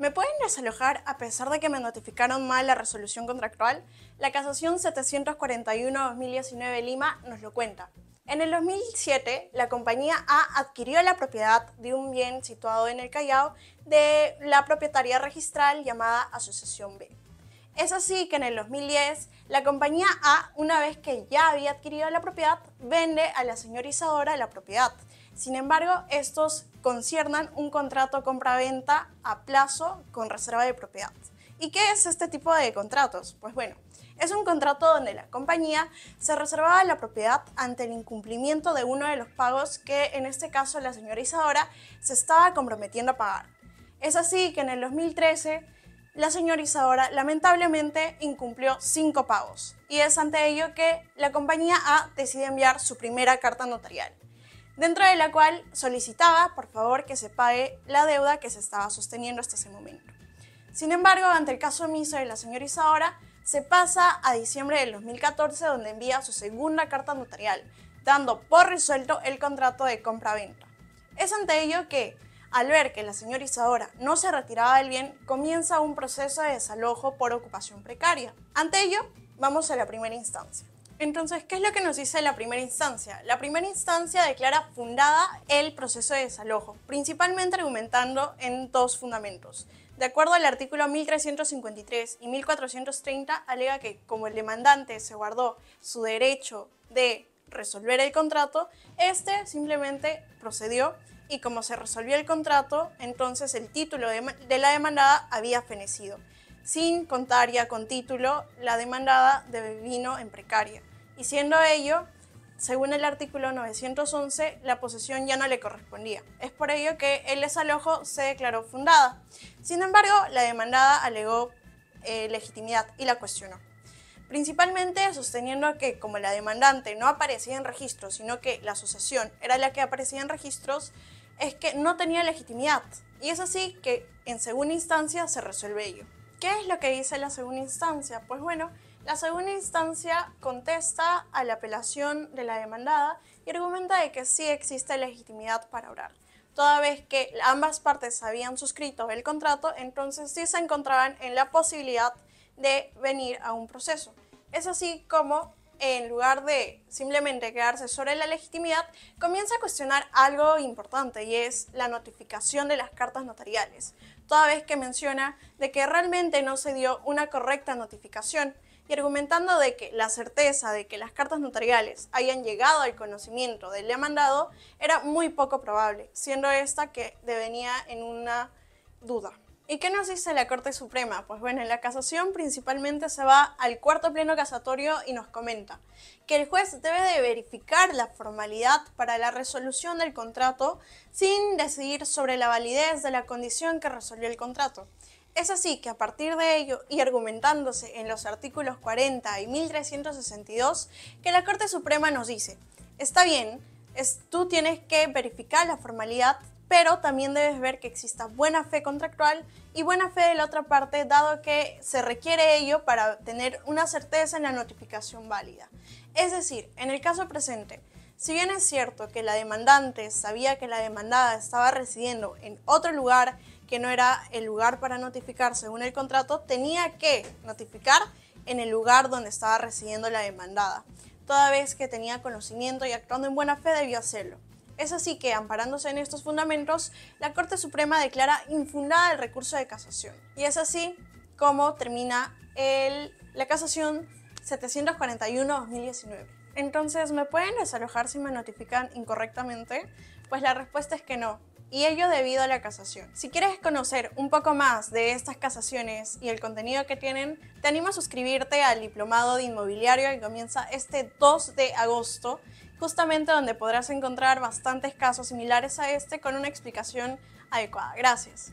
¿Me pueden desalojar a pesar de que me notificaron mal la resolución contractual? La casación 741-2019 Lima nos lo cuenta. En el 2007, la compañía A adquirió la propiedad de un bien situado en el Callao de la propietaria registral llamada Asociación B. Es así que en el 2010, la compañía A, una vez que ya había adquirido la propiedad, vende a la señorizadora la propiedad, sin embargo, estos conciernan un contrato compra-venta a plazo con reserva de propiedad. ¿Y qué es este tipo de contratos? Pues bueno, es un contrato donde la compañía se reservaba la propiedad ante el incumplimiento de uno de los pagos que en este caso la señora Isadora se estaba comprometiendo a pagar. Es así que en el 2013 la señora Isadora lamentablemente incumplió cinco pagos y es ante ello que la compañía A decide enviar su primera carta notarial dentro de la cual solicitaba, por favor, que se pague la deuda que se estaba sosteniendo hasta ese momento. Sin embargo, ante el caso omiso de la señora Isadora, se pasa a diciembre del 2014 donde envía su segunda carta notarial, dando por resuelto el contrato de compra-venta. Es ante ello que, al ver que la señora Isadora no se retiraba del bien, comienza un proceso de desalojo por ocupación precaria. Ante ello, vamos a la primera instancia. Entonces, ¿qué es lo que nos dice la primera instancia? La primera instancia declara fundada el proceso de desalojo, principalmente argumentando en dos fundamentos. De acuerdo al artículo 1353 y 1430, alega que como el demandante se guardó su derecho de resolver el contrato, este simplemente procedió y como se resolvió el contrato, entonces el título de la demandada había fenecido. Sin contar con título, la demandada vino en precaria y siendo ello, según el artículo 911, la posesión ya no le correspondía. Es por ello que el desalojo se declaró fundada. Sin embargo, la demandada alegó eh, legitimidad y la cuestionó. Principalmente sosteniendo que como la demandante no aparecía en registros, sino que la asociación era la que aparecía en registros, es que no tenía legitimidad. Y es así que en segunda instancia se resuelve ello. ¿Qué es lo que dice la segunda instancia? Pues bueno, la segunda instancia contesta a la apelación de la demandada y argumenta de que sí existe legitimidad para orar. Toda vez que ambas partes habían suscrito el contrato, entonces sí se encontraban en la posibilidad de venir a un proceso. Es así como en lugar de simplemente quedarse sobre la legitimidad, comienza a cuestionar algo importante y es la notificación de las cartas notariales, toda vez que menciona de que realmente no se dio una correcta notificación y argumentando de que la certeza de que las cartas notariales hayan llegado al conocimiento del demandado era muy poco probable, siendo esta que devenía en una duda. ¿Y qué nos dice la Corte Suprema? Pues bueno, en la casación principalmente se va al cuarto pleno casatorio y nos comenta que el juez debe de verificar la formalidad para la resolución del contrato sin decidir sobre la validez de la condición que resolvió el contrato. Es así que a partir de ello y argumentándose en los artículos 40 y 1362, que la Corte Suprema nos dice, está bien, es, tú tienes que verificar la formalidad pero también debes ver que exista buena fe contractual y buena fe de la otra parte, dado que se requiere ello para tener una certeza en la notificación válida. Es decir, en el caso presente, si bien es cierto que la demandante sabía que la demandada estaba residiendo en otro lugar que no era el lugar para notificar según el contrato, tenía que notificar en el lugar donde estaba residiendo la demandada, toda vez que tenía conocimiento y actuando en buena fe debió hacerlo. Es así que, amparándose en estos fundamentos, la Corte Suprema declara infundada el recurso de casación. Y es así como termina el, la casación 741-2019. Entonces, ¿me pueden desalojar si me notifican incorrectamente? Pues la respuesta es que no, y ello debido a la casación. Si quieres conocer un poco más de estas casaciones y el contenido que tienen, te animo a suscribirte al Diplomado de Inmobiliario que comienza este 2 de agosto justamente donde podrás encontrar bastantes casos similares a este con una explicación adecuada. Gracias.